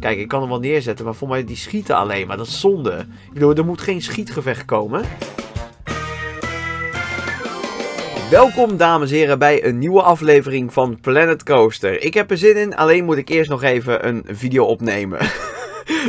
Kijk, ik kan hem wel neerzetten, maar voor mij die schieten alleen maar. Dat is zonde. Ik bedoel, er moet geen schietgevecht komen. Welkom dames en heren bij een nieuwe aflevering van Planet Coaster. Ik heb er zin in, alleen moet ik eerst nog even een video opnemen.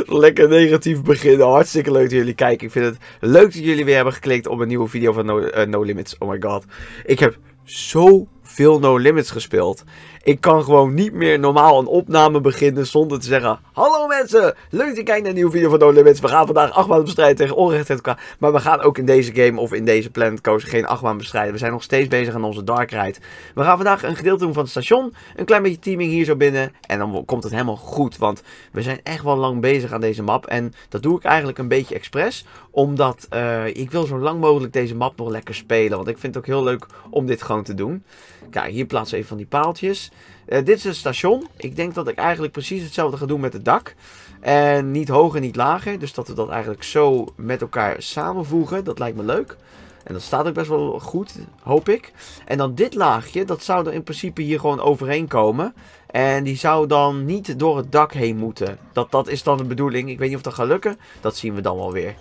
Lekker negatief beginnen. Hartstikke leuk dat jullie kijken. Ik vind het leuk dat jullie weer hebben geklikt op een nieuwe video van no eh, Limits. Oh my god. Ik heb zo veel No Limits gespeeld. Ik kan gewoon niet meer normaal een opname beginnen zonder te zeggen... Hallo mensen, leuk dat je kijkt naar een nieuwe video van No Limits. We gaan vandaag achtbaan bestrijden tegen onrecht elkaar. Maar we gaan ook in deze game of in deze Planet Coaster geen achtbaan bestrijden. We zijn nog steeds bezig aan onze Dark Ride. We gaan vandaag een gedeelte doen van het station. Een klein beetje teaming hier zo binnen. En dan komt het helemaal goed, want we zijn echt wel lang bezig aan deze map. En dat doe ik eigenlijk een beetje expres. Omdat eh, ik wil zo lang mogelijk deze map nog lekker spelen. Want ik vind het ook heel leuk om dit gewoon te doen. Kijk, hier plaatsen we even van die paaltjes. Eh, dit is het station. Ik denk dat ik eigenlijk precies hetzelfde ga doen met het dak. En niet hoger, niet lager. Dus dat we dat eigenlijk zo met elkaar samenvoegen. Dat lijkt me leuk. En dat staat ook best wel goed, hoop ik. En dan dit laagje, dat zou er in principe hier gewoon overheen komen. En die zou dan niet door het dak heen moeten. Dat, dat is dan de bedoeling. Ik weet niet of dat gaat lukken. Dat zien we dan wel weer.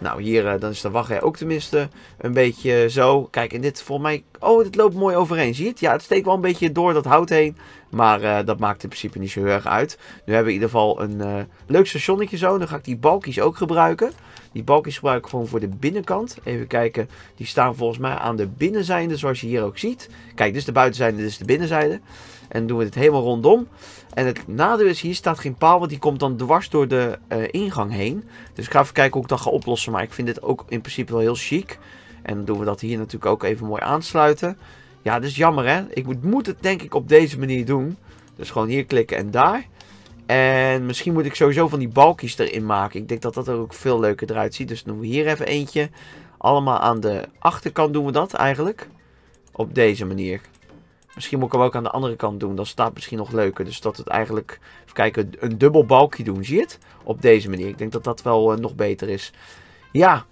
Nou, hier eh, dan is de wachtrij ook tenminste een beetje zo. Kijk, en dit volgens mij... Oh, dit loopt mooi overeen. Zie je het? Ja, het steekt wel een beetje door dat hout heen. Maar eh, dat maakt in principe niet zo heel erg uit. Nu hebben we in ieder geval een eh, leuk stationnetje zo. Dan ga ik die balkjes ook gebruiken. Die balkjes gebruik ik gewoon voor de binnenkant. Even kijken. Die staan volgens mij aan de binnenzijde, zoals je hier ook ziet. Kijk, dit is de buitenzijde, dit is de binnenzijde. En doen we dit helemaal rondom. En het nadeel is, hier staat geen paal, want die komt dan dwars door de eh, ingang heen. Dus ik ga even kijken hoe ik dat ga oplossen. Maar ik vind dit ook in principe wel heel chic. En dan doen we dat hier natuurlijk ook even mooi aansluiten. Ja, dat is jammer hè. Ik moet, moet het denk ik op deze manier doen. Dus gewoon hier klikken en daar. En misschien moet ik sowieso van die balkjes erin maken. Ik denk dat dat er ook veel leuker eruit ziet. Dus doen we hier even eentje. Allemaal aan de achterkant doen we dat eigenlijk. Op deze manier. Misschien moet ik hem ook aan de andere kant doen. Dan staat misschien nog leuker. Dus dat het eigenlijk, even kijken, een dubbel balkje doen. Zie je het? Op deze manier. Ik denk dat dat wel eh, nog beter is. Ja,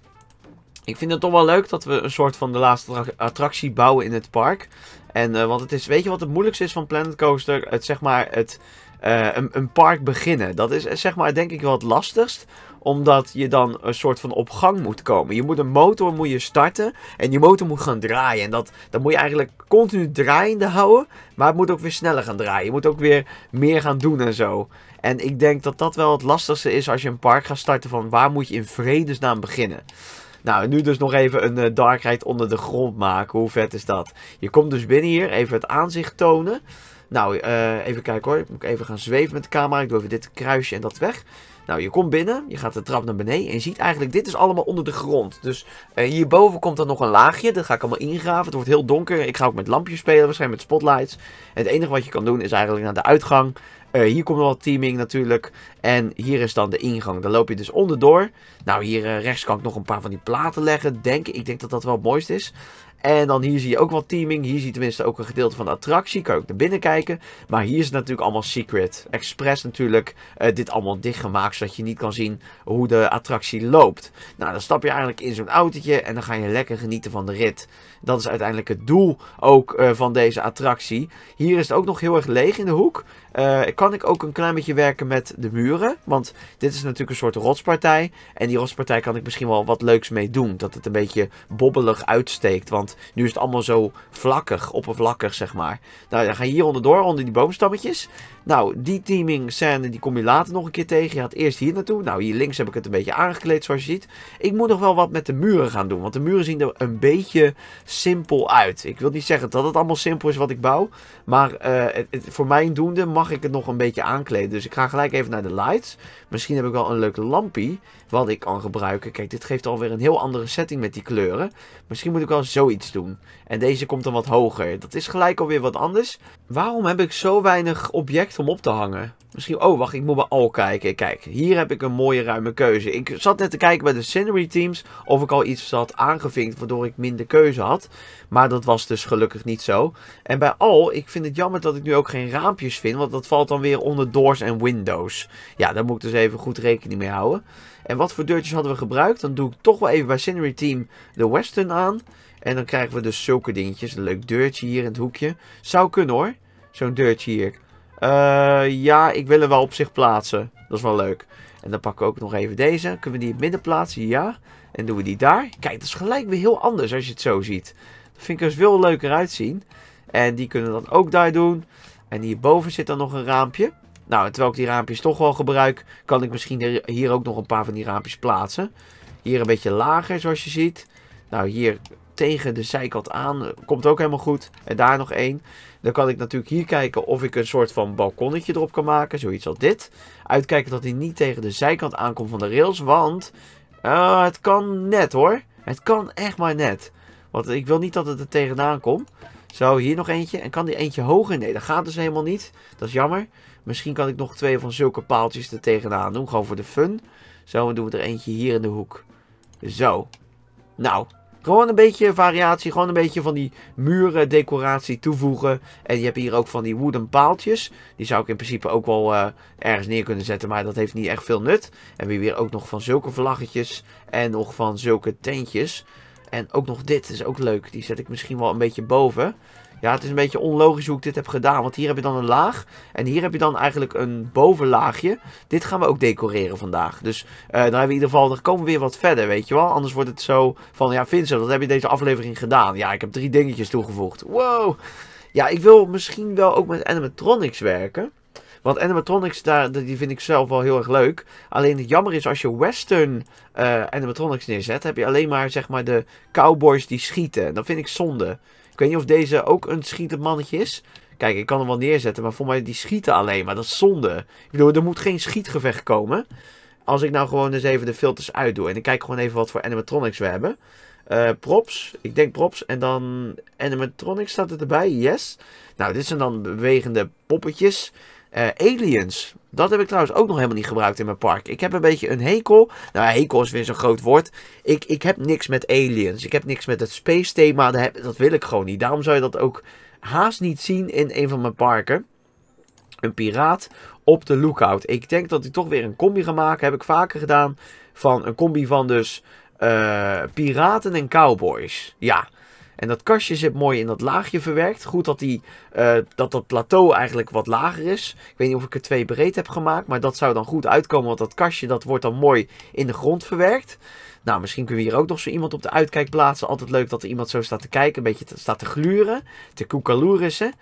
ik vind het toch wel leuk dat we een soort van de laatste attractie bouwen in het park. En eh, want het is, weet je wat het moeilijkste is van Planet Coaster? Het zeg maar het... Eh, een, een, park beginnen. Dat is zeg maar denk ik wel het lastigst omdat je dan een soort van op gang moet komen. Je moet een motor moet je starten. En die motor moet gaan draaien. En dat, dat moet je eigenlijk continu draaiende houden. Maar het moet ook weer sneller gaan draaien. Je moet ook weer meer gaan doen en zo. En ik denk dat dat wel het lastigste is als je een park gaat starten. Van waar moet je in vredesnaam beginnen? Nou, nu dus nog even een eh, darkheid onder de grond maken. Hoe vet is dat? Je komt dus binnen hier, even het aanzicht tonen. Nou, eh, even kijken hoor. Ik Moet even gaan zweven met de camera. Ik doe even dit kruisje en dat weg. Nou, je komt binnen, je gaat de trap naar beneden en je ziet eigenlijk, dit is allemaal onder de grond. Dus uh, hierboven komt dan nog een laagje, dat ga ik allemaal ingraven. Het wordt heel donker, ik ga ook met lampjes spelen, waarschijnlijk met spotlights. het enige wat je kan doen is eigenlijk naar de uitgang. Eh, hier komt wel wat teaming natuurlijk. En hier is dan de ingang. Dan loop je dus onderdoor. Nou, hier eh, rechts kan ik nog een paar van die platen leggen, denk ik. Ik denk dat dat wel het mooiste is. En dan hier zie je ook wat teaming. Hier zie je tenminste ook een gedeelte van de attractie. Kan je ook naar binnen kijken. Maar hier is het natuurlijk allemaal secret. Express natuurlijk eh, dit allemaal dichtgemaakt. Zodat je niet kan zien hoe de attractie loopt. Nou, dan stap je eigenlijk in zo'n autootje. En dan ga je lekker genieten van de rit. Dat is uiteindelijk het doel ook eh, van deze attractie. Hier is het ook nog heel erg leeg in de hoek. Eh, kan ik ook een klein beetje werken met de muren. Want dit is natuurlijk een soort rotspartij. En die rotspartij kan ik misschien wel wat leuks mee doen. Dat het een beetje bobbelig uitsteekt. Want nu is het allemaal zo vlakkig, oppervlakkig zeg maar. Nou, dan ga je hier onderdoor, onder die boomstammetjes. Nou, die teaming scène die kom je later nog een keer tegen. Je gaat eerst hier naartoe. Nou, hier links heb ik het een beetje aangekleed zoals je ziet. Ik moet nog wel wat met de muren gaan doen. Want de muren zien er een beetje simpel uit. Ik wil niet zeggen dat het allemaal simpel is wat ik bouw. Maar eh, voor mijn doende mag ik het nog een beetje aankleden. Dus ik ga gelijk even naar de lights. Misschien heb ik wel een leuk lampje wat ik kan gebruiken. Kijk, dit geeft alweer een heel andere setting met die kleuren. Misschien moet ik wel zoiets doen. En deze komt dan wat hoger. Dat is gelijk alweer wat anders. Waarom heb ik zo weinig objecten? om op te hangen. Misschien, oh wacht, ik moet bij al kijken. Kijk, hier heb ik een mooie ruime keuze. Ik zat net te kijken bij de scenery teams of ik al iets had aangevinkt waardoor ik minder keuze had. Maar dat was dus gelukkig niet zo. En bij al, ik vind het jammer dat ik nu ook geen raampjes vind, want dat valt dan weer onder doors en windows. Ja, daar moet ik dus even goed rekening mee houden. En wat voor deurtjes hadden we gebruikt? Dan doe ik toch wel even bij scenery team de western aan. En dan krijgen we dus zulke dingetjes. Een leuk deurtje hier in het hoekje. Zou kunnen hoor. Zo'n deurtje hier. Eh, ja, ik wil hem wel op zich plaatsen. Dat is wel leuk. En dan pak ik ook nog even deze. Kunnen we die in het midden plaatsen? Ja. En doen we die daar. Kijk, dat is gelijk weer heel anders als je het zo ziet. Dat vind ik dus veel leuker uitzien. En die kunnen we dan ook daar doen. En hierboven zit dan nog een raampje. Nou, terwijl ik die raampjes toch wel gebruik, kan ik misschien hier ook nog een paar van die raampjes plaatsen. Hier een beetje lager, zoals je ziet. Nou, hier tegen de zijkant aan. Komt ook helemaal goed. En daar nog één. Dan kan ik natuurlijk hier kijken of ik een soort van balkonnetje erop kan maken. Zoiets als dit. Uitkijken dat hij niet tegen de zijkant aankomt van de rails. Want eh, het kan net hoor. Het kan echt maar net. Want ik wil niet dat het er tegenaan komt. Zo, hier nog eentje. En kan die eentje hoger? Nee, dat gaat dus helemaal niet. Dat is jammer. Misschien kan ik nog twee van zulke paaltjes er tegenaan doen. Gewoon voor de fun. Zo, dan doen we er eentje hier in de hoek. Zo. Nou, gewoon een beetje variatie, gewoon een beetje van die muren decoratie toevoegen. En je hebt hier ook van die wooden paaltjes. Die zou ik in principe ook wel eh, ergens neer kunnen zetten, maar dat heeft niet echt veel nut. En weer ook nog van zulke vlaggetjes en nog van zulke tentjes. En ook nog dit is ook leuk. Die zet ik misschien wel een beetje boven. Ja, het is een beetje onlogisch hoe ik dit heb gedaan. Want hier heb je dan een laag. En hier heb je dan eigenlijk een bovenlaagje. Dit gaan we ook decoreren vandaag. Dus eh, dan hebben we in ieder geval, dan komen we weer wat verder, weet je wel. Anders wordt het zo van, ja Vincent, wat heb je deze aflevering gedaan? Ja, ik heb drie dingetjes toegevoegd. Wow. Ja, ik wil misschien wel ook met animatronics werken. Want animatronics, daar, die vind ik zelf wel heel erg leuk. Alleen het jammer is, als je western eh, animatronics neerzet, heb je alleen maar, zeg maar, de cowboys die schieten. Dat vind ik zonde. Ik weet niet of deze ook een schietend mannetje is. Kijk, ik kan hem wel neerzetten, maar voor mij die schieten alleen maar. Dat is zonde. Ik bedoel, er moet geen schietgevecht komen. Als ik nou gewoon eens even de filters uitdoe. En ik kijk gewoon even wat voor animatronics we hebben. Eh, props, ik denk props. En dan animatronics staat erbij, yes. Nou, dit zijn dan bewegende poppetjes. Eh, aliens. Dat heb ik trouwens ook nog helemaal niet gebruikt in mijn park. Ik heb een beetje een hekel. Nou, hekel is weer zo'n groot woord. Ik, ik heb niks met aliens. Ik heb niks met het space thema. Dat, heb, dat wil ik gewoon niet. Daarom zou je dat ook haast niet zien in een van mijn parken. Een piraat op de lookout. Ik denk dat ik toch weer een combi ga maken. Heb ik vaker gedaan. Van een combi van dus eh, piraten en cowboys. Ja. En dat kastje zit mooi in dat laagje verwerkt. Goed dat, die, eh, dat dat plateau eigenlijk wat lager is. Ik weet niet of ik er twee breed heb gemaakt. Maar dat zou dan goed uitkomen. Want dat kastje dat wordt dan mooi in de grond verwerkt. Nou, misschien kunnen we hier ook nog zo iemand op de uitkijk plaatsen. Altijd leuk dat er iemand zo staat te kijken. Een beetje staat te gluren. Te koekaloerissen.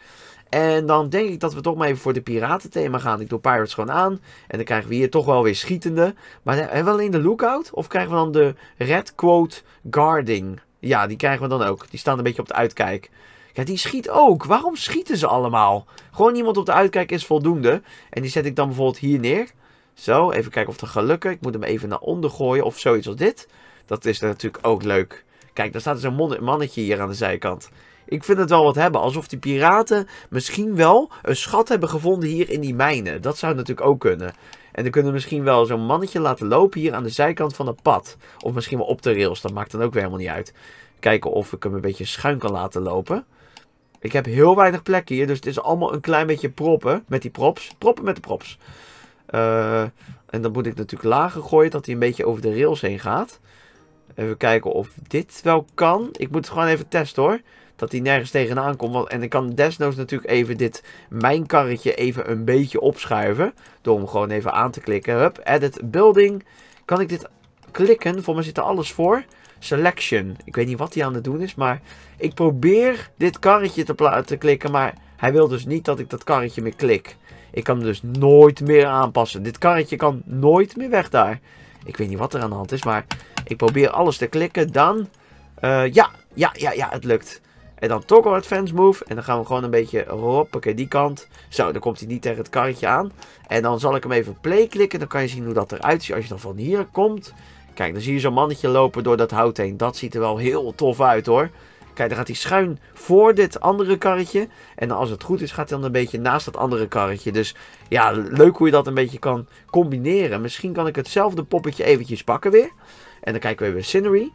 En dan denk ik dat we toch maar even voor de piratenthema gaan. Ik doe Pirates gewoon aan. En dan krijgen we hier toch wel weer schietende. Maar hebben we alleen de lookout? Of krijgen we dan de Red Quote Guarding? Ja, die krijgen we dan ook. Die staan een beetje op de uitkijk. Ja, die schiet ook. Waarom schieten ze allemaal? Gewoon iemand op de uitkijk is voldoende. En die zet ik dan bijvoorbeeld hier neer. Zo, even kijken of dat gelukt Ik moet hem even naar onder gooien of zoiets als dit. Dat is natuurlijk ook leuk. Kijk, daar staat dus een mannetje hier aan de zijkant. Ik vind het wel wat hebben. Alsof die piraten misschien wel een schat hebben gevonden hier in die mijnen. Dat zou natuurlijk ook kunnen. En dan kunnen we misschien wel zo'n mannetje laten lopen hier aan de zijkant van het pad. Of misschien wel op de rails, dat maakt dan ook weer helemaal niet uit. Kijken of ik hem een beetje schuin kan laten lopen. Ik heb heel weinig plekken hier, dus het is allemaal een klein beetje proppen met die props. Proppen met de props. Eh, en dan moet ik natuurlijk lager gooien, dat hij een beetje over de rails heen gaat. Even kijken of dit wel kan. Ik moet het gewoon even testen hoor. Dat hij nergens tegenaan komt. en ik kan desnoods natuurlijk even dit mijn karretje even een beetje opschuiven. Door hem gewoon even aan te klikken. Hup, edit building. Kan ik dit klikken? Voor mij zit er alles voor. Selection. Ik weet niet wat hij aan het doen is. Maar ik probeer dit karretje te, te klikken. Maar hij wil dus niet dat ik dat karretje meer klik. Ik kan hem dus nooit meer aanpassen. Dit karretje kan nooit meer weg daar. Ik weet niet wat er aan de hand is, maar ik probeer alles te klikken. Dan, eh, ja, ja, ja, ja, het lukt. En dan toch het fans move. En dan gaan we gewoon een beetje, hoppakee, die kant. Zo, dan komt hij niet tegen het karretje aan. En dan zal ik hem even play klikken. Dan kan je zien hoe dat eruit ziet. Als je dan van hier komt. Kijk, dan zie je zo'n mannetje lopen door dat hout heen. Dat ziet er wel heel tof uit hoor. Kijk, dan gaat hij schuin voor dit andere karretje. En als het goed is, gaat hij dan een beetje naast dat andere karretje. Dus ja, leuk hoe je dat een beetje kan combineren. Misschien kan ik hetzelfde poppetje eventjes pakken weer. En dan kijken we weer Scenery.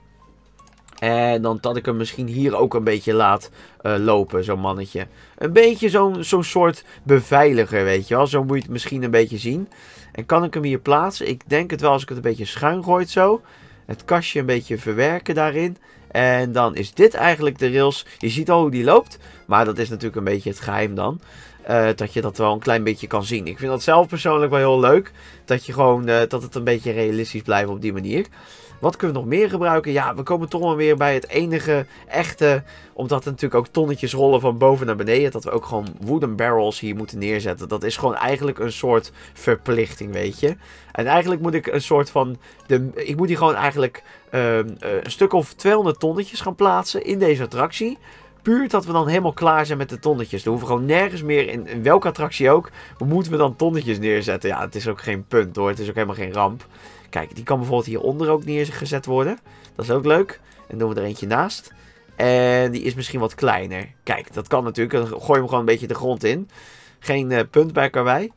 En dan dat ik hem misschien hier ook een beetje laat eh, lopen, zo'n mannetje. Een beetje zo'n zo'n soort beveiliger, weet je wel. Zo moet je het misschien een beetje zien. En kan ik hem hier plaatsen? Ik denk het wel als ik het een beetje schuin gooit zo het kastje een beetje verwerken daarin. En dan is dit eigenlijk de rails. Je ziet al hoe die loopt. Maar dat is natuurlijk een beetje het geheim dan. Eh, dat je dat wel een klein beetje kan zien. Ik vind dat zelf persoonlijk wel heel leuk. Dat, je gewoon, eh, dat het een beetje realistisch blijft op die manier. Wat kunnen we nog meer gebruiken? Ja, we komen toch wel weer bij het enige echte. Omdat er natuurlijk ook tonnetjes rollen van boven naar beneden. Dat we ook gewoon wooden barrels hier moeten neerzetten. Dat is gewoon eigenlijk een soort verplichting, weet je. En eigenlijk moet ik een soort van. De, ik moet hier gewoon eigenlijk ehm, eh, een stuk of 200 tonnetjes gaan plaatsen in deze attractie puur dat we dan helemaal klaar zijn met de tonnetjes. Dan hoeven we gewoon nergens meer, in, welke attractie ook, moeten we dan tonnetjes neerzetten. Ja, het is ook geen punt hoor, het is ook helemaal geen ramp. Kijk, die kan bijvoorbeeld hieronder ook neergezet worden. Dat is ook leuk. En doen we er eentje naast. En die is misschien wat kleiner. Kijk, dat kan natuurlijk. Dan gooi je hem gewoon een beetje de grond in. Geen uh, punt bij bij.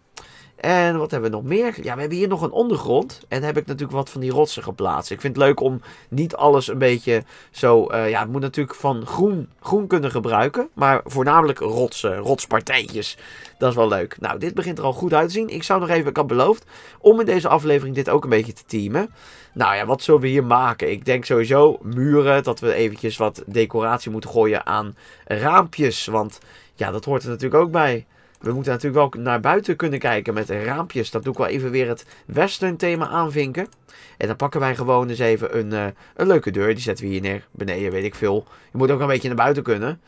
En wat hebben we nog meer? Ja, we hebben hier nog een ondergrond. En heb ik natuurlijk wat van die rotsen geplaatst. Ik vind het leuk om niet alles een beetje zo... Eh, ja, het moet natuurlijk van groen, groen kunnen gebruiken. Maar voornamelijk rotsen, rotspartijtjes. Dat is wel leuk. Nou, dit begint er al goed uit te zien. Ik zou nog even, ik had beloofd, om in deze aflevering dit ook een beetje te teamen. Nou ja, wat zullen we hier maken? Ik denk sowieso muren, dat we eventjes wat decoratie moeten gooien aan raampjes. Want ja, dat hoort er natuurlijk ook bij. We moeten natuurlijk wel naar buiten kunnen kijken met raampjes. Dat doe ik wel even weer het western thema aanvinken. En dan pakken wij gewoon eens even een, eh, een leuke deur. Die zetten we hier neer. Beneden, weet ik veel. Je moet ook een beetje naar buiten kunnen.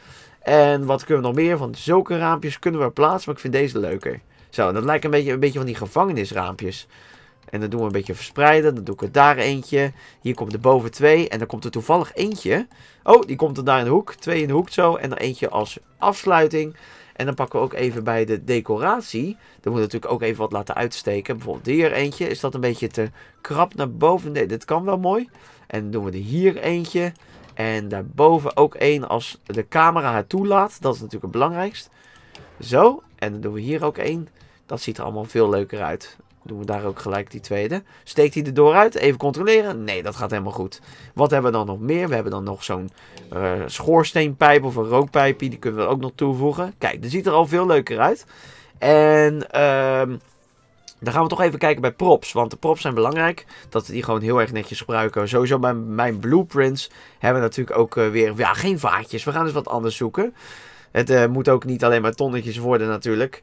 En wat kunnen we nog meer? Van zulke raampjes kunnen we plaatsen. Maar ik vind deze leuker. Zo, dat lijkt een beetje, een beetje van die gevangenisraampjes. En dan doen we een beetje verspreiden. Dan doe ik er daar eentje. Hier komt er boven twee. En dan komt er toevallig eentje. Oh, die komt er daar in de hoek. Twee in de hoek zo. En dan eentje als afsluiting. En dan pakken we ook even bij de decoratie. Dan moet natuurlijk ook even wat laten uitsteken. Bijvoorbeeld hier eentje. Is dat een beetje te krap naar boven? Nee, dit kan wel mooi. En dan doen we er hier eentje. En daarboven ook één als de camera haar toelaat. Dat is natuurlijk het belangrijkst. Zo. En dan doen we hier ook één. Dat ziet er allemaal veel leuker uit. Doen we daar ook gelijk die tweede. Steekt hij er dooruit? Even controleren. Nee, dat gaat helemaal goed. Wat hebben we dan nog meer? We hebben dan nog zo'n eh, schoorsteenpijp of een rookpijpje. Die kunnen we ook nog toevoegen. Kijk, dat ziet er al veel leuker uit. En ehm, dan gaan we toch even kijken bij props. Want de props zijn belangrijk. Dat we die gewoon heel erg netjes gebruiken. Sowieso bij mijn blueprints hebben we natuurlijk ook eh, weer... Ja, geen vaatjes. We gaan dus wat anders zoeken. Het eh, moet ook niet alleen maar tonnetjes worden natuurlijk.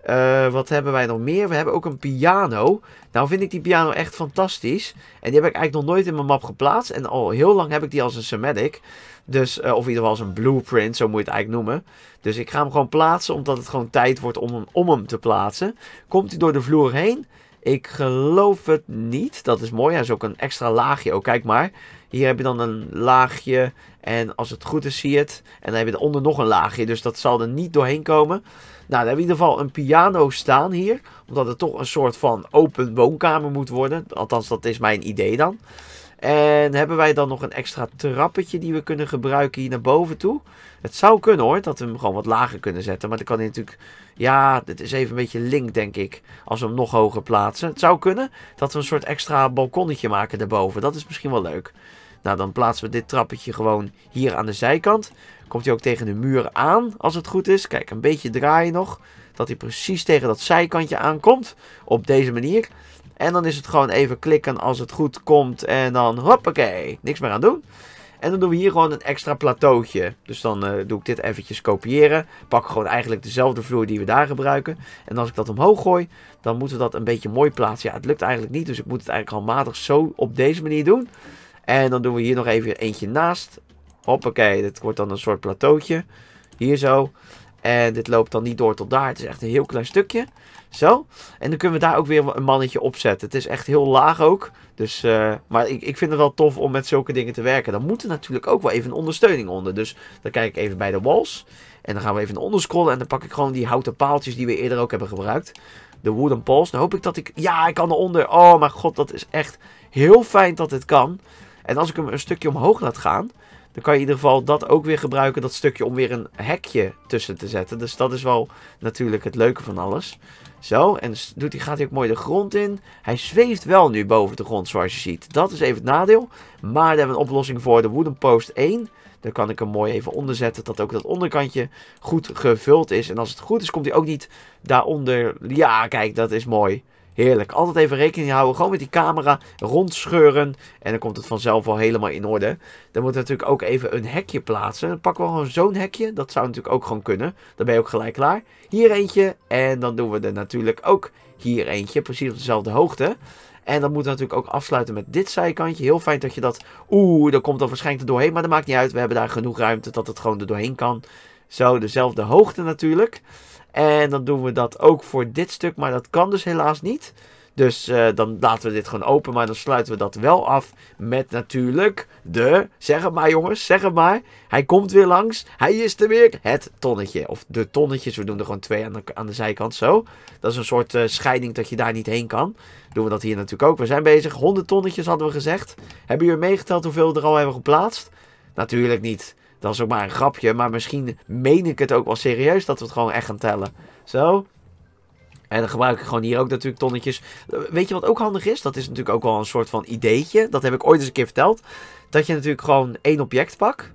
Eh, wat hebben wij nog meer? We hebben ook een piano. Nou vind ik die piano echt fantastisch. En die heb ik eigenlijk nog nooit in mijn map geplaatst. En al heel lang heb ik die als een somatic. Dus, eh, of in ieder geval als een blueprint, zo moet je het eigenlijk noemen. Dus ik ga hem gewoon plaatsen, omdat het gewoon tijd wordt om om hem te plaatsen. Komt hij door de vloer heen, ik geloof het niet. Dat is mooi. Hij is ook een extra laagje. Oh, kijk maar. Hier heb je dan een laagje. En als het goed is, zie je het. En dan heb je eronder nog een laagje. Dus dat zal er niet doorheen komen. Nou, dan hebben we in ieder geval een piano staan hier. Omdat het toch een soort van open woonkamer moet worden. Althans, dat is mijn idee dan. En hebben wij dan nog een extra trappetje die we kunnen gebruiken hier naar boven toe? Het zou kunnen hoor, dat we hem gewoon wat lager kunnen zetten. Maar dan kan hij natuurlijk... Ja, dit is even een beetje link denk ik. Als we hem nog hoger plaatsen. Het zou kunnen dat we een soort extra balkonnetje maken daarboven. Dat is misschien wel leuk. Nou, dan plaatsen we dit trappetje gewoon hier aan de zijkant. Komt hij ook tegen de muur aan, als het goed is. Kijk, een beetje draaien nog. Dat hij precies tegen dat zijkantje aankomt. Op deze manier. En dan is het gewoon even klikken als het goed komt. En dan hoppakee, niks meer aan doen. En dan doen we hier gewoon een extra plateautje. Dus dan eh, doe ik dit eventjes kopiëren. Pak gewoon eigenlijk dezelfde vloer die we daar gebruiken. En als ik dat omhoog gooi, dan moeten we dat een beetje mooi plaatsen. Ja, het lukt eigenlijk niet, dus ik moet het eigenlijk handmatig zo op deze manier doen. En dan doen we hier nog even eentje naast. Hoppakee, dit wordt dan een soort plateautje. Hier zo. En dit loopt dan niet door tot daar. Het is echt een heel klein stukje. Zo. En dan kunnen we daar ook weer een mannetje op zetten. Het is echt heel laag ook. Dus, eh, maar ik, ik vind het wel tof om met zulke dingen te werken. Dan moet er natuurlijk ook wel even een ondersteuning onder. Dus dan kijk ik even bij de walls. En dan gaan we even onder scrollen En dan pak ik gewoon die houten paaltjes die we eerder ook hebben gebruikt. De wooden poles. Dan hoop ik dat ik... Ja, ik kan eronder. Oh mijn god, dat is echt heel fijn dat dit kan. En als ik hem een stukje omhoog laat gaan... Dan kan je in ieder geval dat ook weer gebruiken, dat stukje, om weer een hekje tussen te zetten. Dus dat is wel natuurlijk het leuke van alles. Zo, en dus doet hij, gaat hij ook mooi de grond in. Hij zweeft wel nu boven de grond, zoals je ziet. Dat is even het nadeel. Maar daar hebben we een oplossing voor, de Wooden Post 1. Daar kan ik hem mooi even onder zetten, dat ook dat onderkantje goed gevuld is. En als het goed is, komt hij ook niet daaronder. Ja, kijk, dat is mooi. Heerlijk. Altijd even rekening houden. Gewoon met die camera rondscheuren. En dan komt het vanzelf wel helemaal in orde. Dan moet natuurlijk ook even een hekje plaatsen. Dan pakken we gewoon zo'n hekje. Dat zou natuurlijk ook gewoon kunnen. Dan ben je ook gelijk klaar. Hier eentje. En dan doen we er natuurlijk ook hier eentje. Precies op dezelfde hoogte. En dat moet natuurlijk ook afsluiten met dit zijkantje. Heel fijn dat je dat... Oeh, dat komt dan waarschijnlijk er doorheen. Maar dat maakt niet uit. We hebben daar genoeg ruimte dat het gewoon er doorheen kan. Zo, dezelfde hoogte natuurlijk. En dan doen we dat ook voor dit stuk, maar dat kan dus helaas niet. Dus eh, dan laten we dit gewoon open, maar dan sluiten we dat wel af met natuurlijk de, zeg het maar jongens, zeg het maar. Hij komt weer langs, hij is er weer, het tonnetje. Of de tonnetjes, we doen er gewoon twee aan de, aan de zijkant zo. Dat is een soort eh, scheiding dat je daar niet heen kan. Doen we dat hier natuurlijk ook. We zijn bezig, 100 tonnetjes hadden we gezegd. Hebben jullie meegeteld hoeveel we er al hebben geplaatst? Natuurlijk niet dat is ook maar een grapje. Maar misschien meen ik het ook wel serieus dat we het gewoon echt gaan tellen. Zo. En dan gebruik ik gewoon hier ook natuurlijk tonnetjes. Eh, weet je wat ook handig is? Dat is natuurlijk ook wel een soort van ideetje. Dat heb ik ooit eens een keer verteld. Dat je natuurlijk gewoon één object pakt.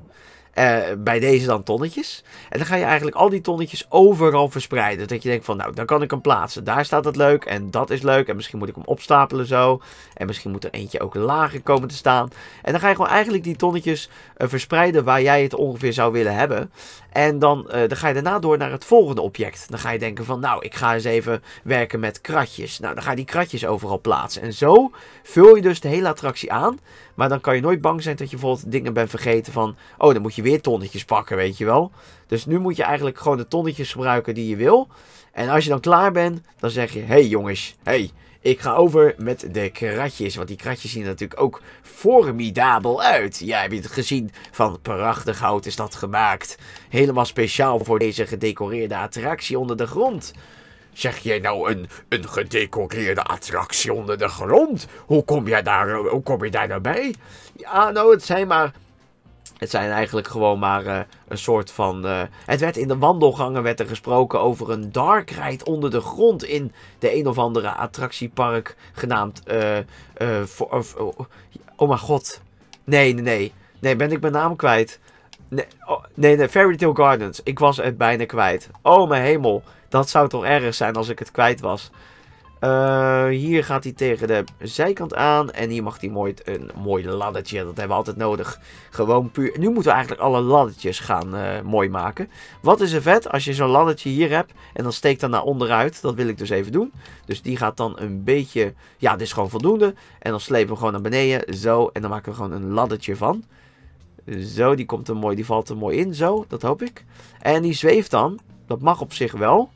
Eh, bij deze dan tonnetjes. En dan ga je eigenlijk al die tonnetjes overal verspreiden. Dat je denkt van, nou, dan kan ik hem plaatsen. Daar staat het leuk en dat is leuk. En misschien moet ik hem opstapelen zo. En misschien moet er eentje ook lager komen te staan. En dan ga je gewoon eigenlijk die tonnetjes eh, verspreiden waar jij het ongeveer zou willen hebben. En dan, eh, dan ga je daarna door naar het volgende object. Dan ga je denken van, nou, ik ga eens even werken met kratjes. Nou, dan ga je die kratjes overal plaatsen. En zo vul je dus de hele attractie aan. Maar dan kan je nooit bang zijn dat je bijvoorbeeld dingen bent vergeten van, oh, dan moet je weer tonnetjes pakken, weet je wel. Dus nu moet je eigenlijk gewoon de tonnetjes gebruiken die je wil. En als je dan klaar bent, dan zeg je: hey jongens, hey, ik ga over met de kratjes. Want die kratjes zien er natuurlijk ook formidabel uit. Ja, heb je het gezien? Van prachtig hout is dat gemaakt. Helemaal speciaal voor deze gedecoreerde attractie onder de grond. Zeg jij nou een, een gedecoreerde attractie onder de grond? Hoe kom, jij daar, hoe kom je daar nou bij? Ja, nou, het zijn maar het zijn eigenlijk gewoon maar eh, een soort van. Eh, het werd in de wandelgangen werd er gesproken over een dark ride onder de grond in de een of andere attractiepark genaamd. Uh, eh, for, oh, oh, mijn god. Nee, nee, nee. Nee, ben ik mijn naam kwijt. Nee, oh, nee, Fairytale Gardens. Ik was het bijna kwijt. Oh mijn hemel. Dat zou toch erg zijn als ik het kwijt was. Eh, hier gaat hij tegen de zijkant aan. En hier mag hij mooi een mooi laddertje. Dat hebben we altijd nodig. Gewoon puur. Nu moeten we eigenlijk alle laddertjes gaan eh, mooi maken. Wat is er vet als je zo'n laddertje hier hebt. En dan steekt dat naar onderuit. Dat wil ik dus even doen. Dus die gaat dan een beetje... Ja, dit is gewoon voldoende. En dan slepen we gewoon naar beneden. Zo. En dan maken we gewoon een laddertje van. Zo, die, komt er mooi, die valt er mooi in. Zo, dat hoop ik. En die zweeft dan. Dat mag op zich wel.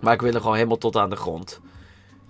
Maar ik wil hem gewoon helemaal tot aan de grond.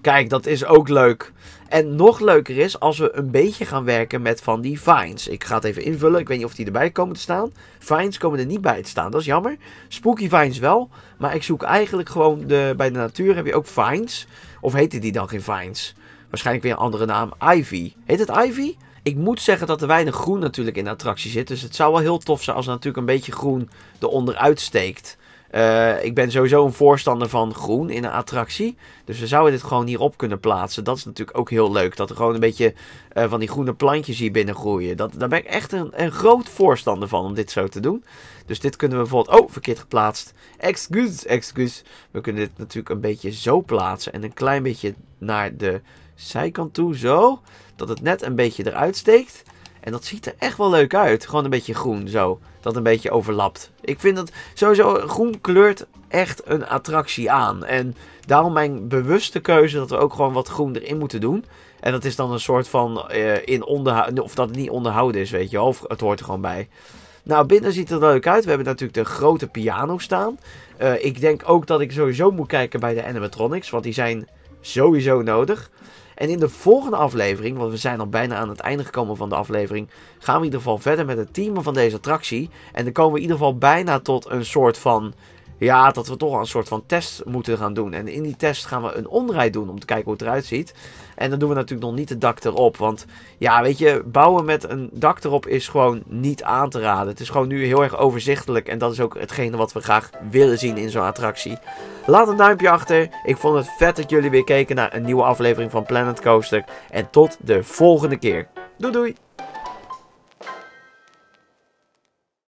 Kijk, dat is ook leuk. En nog leuker is als we een beetje gaan werken met van die vines. Ik ga het even invullen. Ik weet niet of die erbij komen te staan. Vines komen er niet bij te staan. Dat is jammer. Spooky vines wel. Maar ik zoek eigenlijk gewoon de, bij de natuur heb je ook vines. Of heette die dan geen vines? Waarschijnlijk weer een andere naam. Ivy. Heet het Ivy? Ik moet zeggen dat er weinig groen natuurlijk in de attractie zit. Dus het zou wel heel tof zijn als er natuurlijk een beetje groen eronder uitsteekt. Eh, ik ben sowieso een voorstander van groen in een attractie. Dus we zouden dit gewoon hierop kunnen plaatsen. Dat is natuurlijk ook heel leuk. Dat er gewoon een beetje eh, van die groene plantjes hier binnen groeien. Dat, daar ben ik echt een, een groot voorstander van om dit zo te doen. Dus dit kunnen we bijvoorbeeld... Oh, verkeerd geplaatst. Excuse, excuse. We kunnen dit natuurlijk een beetje zo plaatsen. En een klein beetje naar de zijkant toe. Zo. Dat het net een beetje eruit steekt. En dat ziet er echt wel leuk uit. Gewoon een beetje groen zo. Dat een beetje overlapt. Ik vind dat sowieso groen kleurt echt een attractie aan. En daarom mijn bewuste keuze dat we ook gewoon wat groen erin moeten doen. En dat is dan een soort van eh, in onderhoud, Of dat het niet onderhouden is, weet je Of het hoort er gewoon bij. Nou, binnen ziet er leuk uit. We hebben natuurlijk de grote piano staan. Eh, ik denk ook dat ik sowieso moet kijken bij de animatronics. Want die zijn sowieso nodig. En in de volgende aflevering, want we zijn al bijna aan het einde gekomen van de aflevering, gaan we in ieder geval verder met het teamen van deze attractie. En dan komen we in ieder geval bijna tot een soort van ja, dat we toch een soort van test moeten gaan doen. En in die test gaan we een onrijd doen om te kijken hoe het eruit ziet. En dan doen we natuurlijk nog niet het dak erop. Want ja, weet je, bouwen met een dak erop is gewoon niet aan te raden. Het is gewoon nu heel erg overzichtelijk. En dat is ook hetgene wat we graag willen zien in zo'n attractie. Laat een duimpje achter. Ik vond het vet dat jullie weer keken naar een nieuwe aflevering van Planet Coaster. En tot de volgende keer. Doei doei!